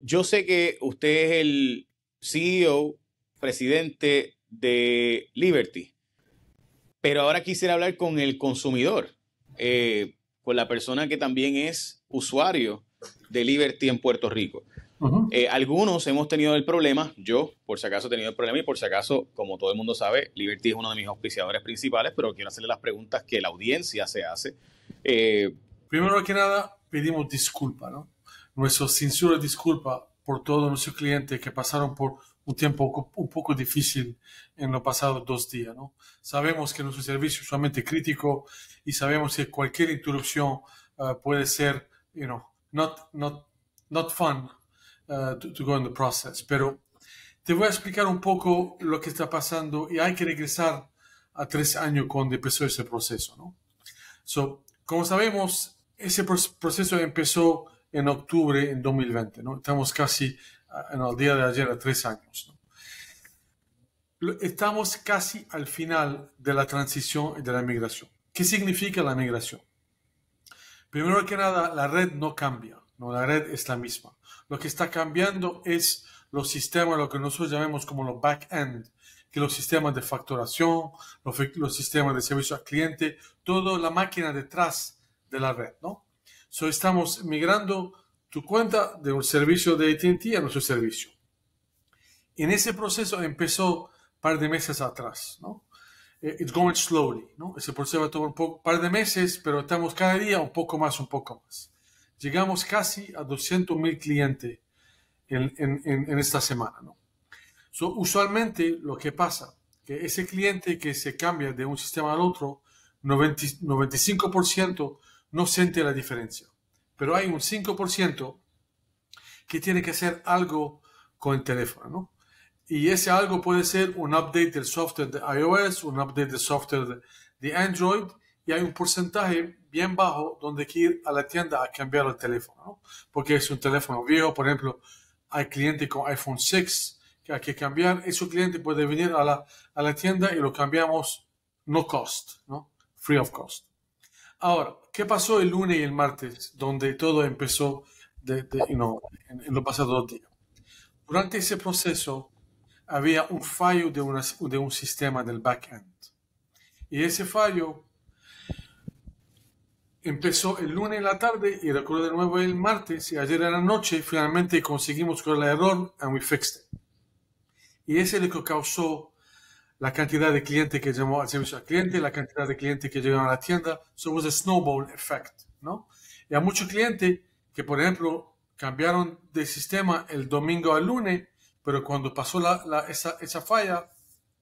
Yo sé que usted es el CEO, presidente de Liberty, pero ahora quisiera hablar con el consumidor, eh, con la persona que también es usuario de Liberty en Puerto Rico. Eh, algunos hemos tenido el problema, yo por si acaso he tenido el problema y por si acaso, como todo el mundo sabe, Liberty es uno de mis auspiciadores principales, pero quiero hacerle las preguntas que la audiencia se hace. Eh, Primero que nada, pedimos disculpas, ¿no? Nuestro sincera disculpa por todos nuestros clientes que pasaron por un tiempo un poco difícil en los pasados dos días. ¿no? Sabemos que nuestro servicio es sumamente crítico y sabemos que cualquier interrupción eh, puede ser, you know, not, not, not fun eh, to, go in the process. Pero te voy a explicar un poco lo que está pasando y hay que regresar a tres años cuando empezó ese proceso. ¿no? como sabemos, ese proceso empezó en octubre en 2020. ¿no? Estamos casi ah, en el día de ayer a tres años. Estamos casi al final de la transición y de la migración. ¿Qué significa la migración? Primero que nada, la red no cambia, ¿no? la red es la misma. Lo que está cambiando es los sistemas, lo que nosotros llamamos como los back-end, que los sistemas de facturación, los, sistemas de servicio al cliente, toda la máquina detrás de la red, ¿no? So estamos migrando tu cuenta de un servicio de ATT a nuestro servicio. En ese proceso empezó un par de meses atrás, ¿no? Eh, it's going slowly, ¿no? Ese proceso va a tomar un par de meses, pero estamos cada día un poco más, un poco más. Llegamos casi a 200.000 mil clientes en, en, esta semana, ¿no? So, usualmente lo que pasa, que ese cliente que se cambia de un sistema al otro, 95% no siente la diferencia. Pero hay un 5% que tiene que hacer algo con el teléfono, Y ese algo puede ser un update del software de iOS, un update del software de Android, y hay un porcentaje bien bajo donde hay que ir a la tienda a cambiar el teléfono, Porque es un teléfono viejo, por ejemplo, hay clientes con iPhone 6 que hay que cambiar, su cliente puede venir a la, a la tienda y lo cambiamos no cost, ¿no? Free of cost. Ahora, ¿Qué pasó el lunes y el martes, donde todo empezó de, de, en, los pasados días? Durante ese proceso había un fallo de, una, de un sistema del backend. Y ese fallo empezó el lunes en la tarde y recuerdo de nuevo el martes y ayer en la noche finalmente conseguimos con el error and we fixed it. Y ese es lo que causó la cantidad de clientes que llamó al servicio al cliente, la cantidad de clientes que llegaron a la tienda. So it was a snowball effect, ¿no? Y a muchos clientes que, por ejemplo, cambiaron de sistema el domingo al lunes, pero cuando pasó la, esa, esa falla,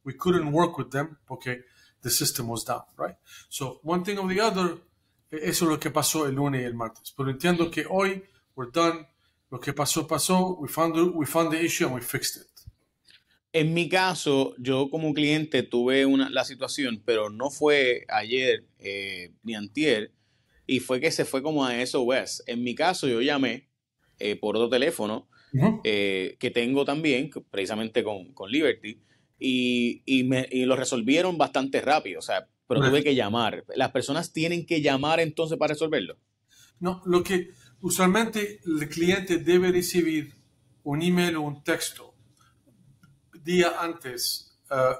we couldn't work with them porque the system was down, right? So one thing or the other, e, eso es lo que pasó el lunes y el martes. Pero entiendo que hoy we're done. Lo que pasó, pasó. We found, we found the issue and we fixed it. En mi caso, yo como cliente tuve una, la situación, pero no fue ayer eh, ni antier, y fue que se fue como a SOS. Pues. En mi caso, yo llamé eh, por otro teléfono eh, que tengo también, precisamente con, Liberty, y, me, lo resolvieron bastante rápido, o sea, pero tuve que llamar. ¿Las personas tienen que llamar entonces para resolverlo? No, lo que usualmente el cliente debe recibir un email o un texto día antes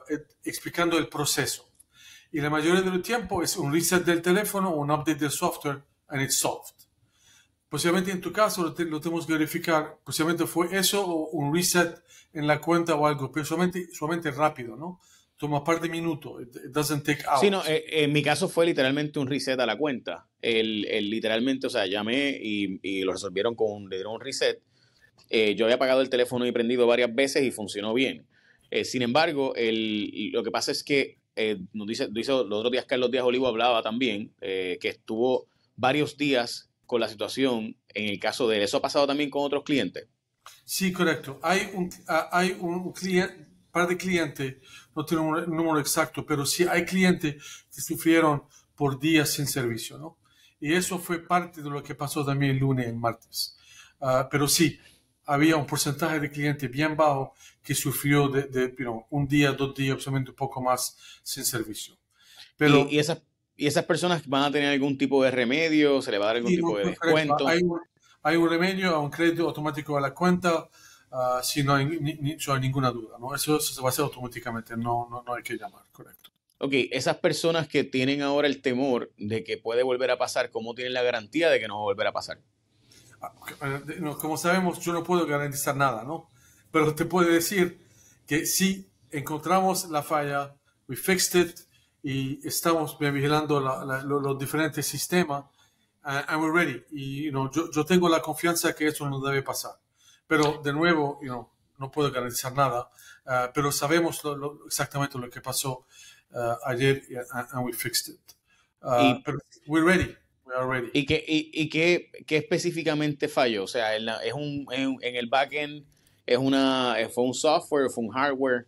eh, explicando el proceso. Y la mayoría del tiempo es un reset del teléfono o un update del software and it's soft Posiblemente en tu caso lo, tenemos que verificar. Posiblemente fue eso o un reset en la cuenta o algo, pero solamente, rápido, ¿no? Toma par de minutos. It, doesn't take hours. Sí, no, eh, en mi caso fue literalmente un reset a la cuenta. El, el literalmente, o sea, llamé y, y, lo resolvieron con le dieron un reset. Eh, yo había apagado el teléfono y prendido varias veces y funcionó bien. Eh, sin embargo, lo que pasa es que eh, nos dice, dice, los otros días Carlos Díaz Olivo hablaba también eh, que estuvo varios días con la situación en el caso de ¿Eso ha pasado también con otros clientes? Sí, correcto. Hay un, ah, hay un cliente, par de clientes, no tengo un número exacto, pero sí hay clientes que sufrieron por días sin servicio, ¿no? Y eso fue parte de lo que pasó también el lunes y el martes. Ah, pero sí, había un porcentaje de clientes bien bajo que sufrió de, un día, dos días, obviamente un poco más sin servicio. Pero, ¿Y, esas, ¿Y esas personas van a tener algún tipo de remedio? ¿Se le va a dar algún tipo de descuento? Hay un, remedio a un crédito automático a la cuenta, ah, si no hay, hay, ninguna duda. ¿no? Eso, se va a hacer automáticamente, no, no, no hay que llamar, correcto. Ok, esas personas que tienen ahora el temor de que puede volver a pasar, ¿cómo tienen la garantía de que no va a volver a pasar? Ah, eh, como sabemos, yo no puedo garantizar nada, ¿no? Pero te puedo decir que si encontramos la falla, we fixed it, y estamos vigilando los diferentes sistemas, eh, and we're ready. Y yo, tengo la confianza que eso no debe pasar. Pero de nuevo, no puedo garantizar nada, eh, pero sabemos exactamente lo que pasó ayer, and, we fixed it. we're ready. ¿Y qué, y, qué, específicamente falló? O sea, en, es un, en, el backend es una, eh, fue un software, fue un hardware.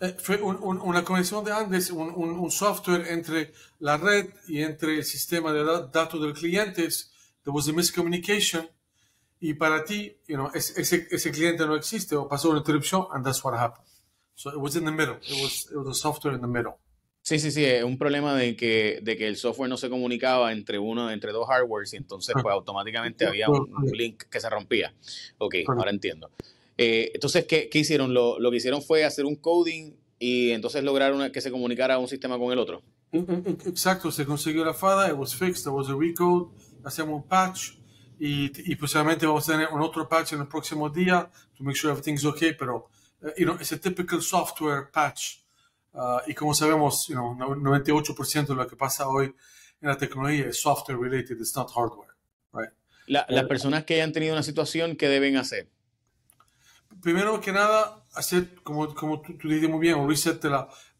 Eh, fue una conexión de Andes, un, software entre la red y entre el sistema de datos del cliente. There was a miscommunication. Y para ti, you know, ese, cliente no existe o pasó una interrupción, and that's what happened. So it was in the middle. It was, it was a software in the middle. Sí, sí, sí, es un problema de que, de que el software no se comunicaba entre uno, entre dos hardwares y entonces ah, pues automáticamente había un, link que se rompía. Ok, ahora entiendo. Eh, entonces, ¿qué, hicieron? Lo, que hicieron fue hacer un coding y entonces lograron que se comunicara un sistema con el otro. E, e, e, exacto, se consiguió la fada, it was fixed, there was a recode, hacemos un patch y, posiblemente vamos a tener un otro patch en el próximo día to make sure everything's okay, pero, uh, you know, it's a typical software patch. Ah, y como sabemos, you 98% de lo que pasa hoy en la tecnología es software related, it's not hardware. Right? las eh, personas que hayan tenido una situación, ¿qué deben hacer? Primero que nada, hacer, como, tú, dijiste muy bien, un reset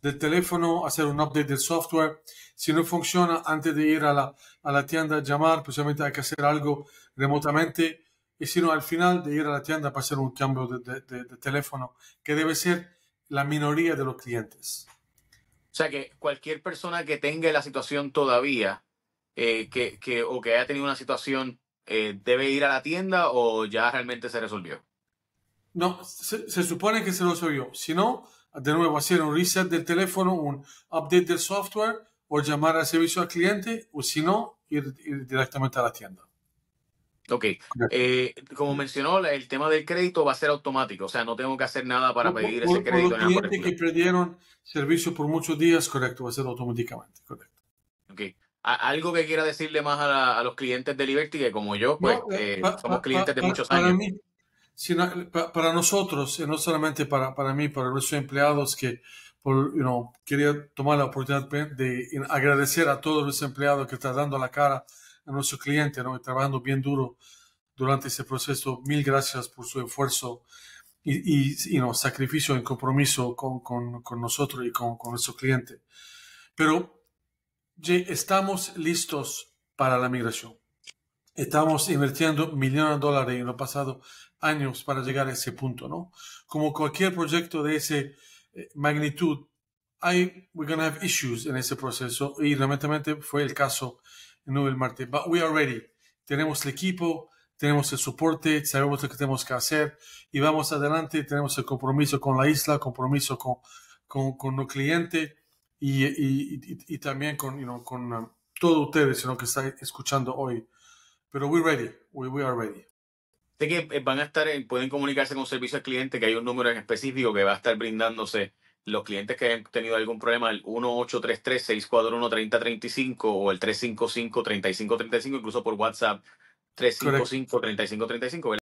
del teléfono, hacer un update del software. Si no funciona, antes de ir a la, a tienda, llamar, precisamente pues hay que hacer algo remotamente. Y si no, al final de ir a la tienda para hacer un cambio de, de teléfono, que debe ser la minoría de los clientes. O sea que cualquier persona que tenga la situación todavía eh, que, que, o que haya tenido una situación eh, debe ir a la tienda o ya realmente se resolvió. No, se, supone que se resolvió. Si no, de nuevo, hacer un reset del teléfono, un update del software o llamar al servicio al cliente o si no, ir directamente a la tienda. Ok, eh, como mencionó, el tema del crédito va a ser automático, o sea, no tengo que hacer nada para pedir ese crédito. Para los clientes que perdieron servicio por muchos días, correcto, va a ser automáticamente, correcto. Ok, ¿algo que quiera decirle más a, los clientes de Liberty, que como yo, pues eh, eh, somos clientes de muchos para años? Mí, sino, para nosotros, no solamente para, para mí, para nuestros empleados, que por, quería tomar la oportunidad de agradecer a todos los empleados que están dando la cara a nuestro cliente, ¿no? trabajando bien duro durante ese proceso. Mil gracias por su esfuerzo y, y, y sacrificio en compromiso con, con, con, nosotros y con, con nuestro cliente. Pero Jay, estamos listos para la migración. Estamos invirtiendo millones de dólares en los pasados años para llegar a ese punto, ¿no? Como cualquier proyecto de esa eh, magnitud, hay, we're going to have issues en ese proceso y lamentablemente fue el caso nuevo el martes. But we are ready. Tenemos el equipo, tenemos el soporte, sabemos lo que tenemos que hacer y vamos adelante. Tenemos el compromiso con la isla, compromiso con, con, con los clientes y, y, y, también con, con um, todos ustedes sino que están escuchando hoy. Pero we're ready. We, we are ready. que eh, van a estar, eh, pueden comunicarse con servicio al cliente, que hay un número en específico que va a estar brindándose los clientes que han tenido algún problema, el 1 1833-641-3035 o el 355-3535, incluso por WhatsApp 355-3535,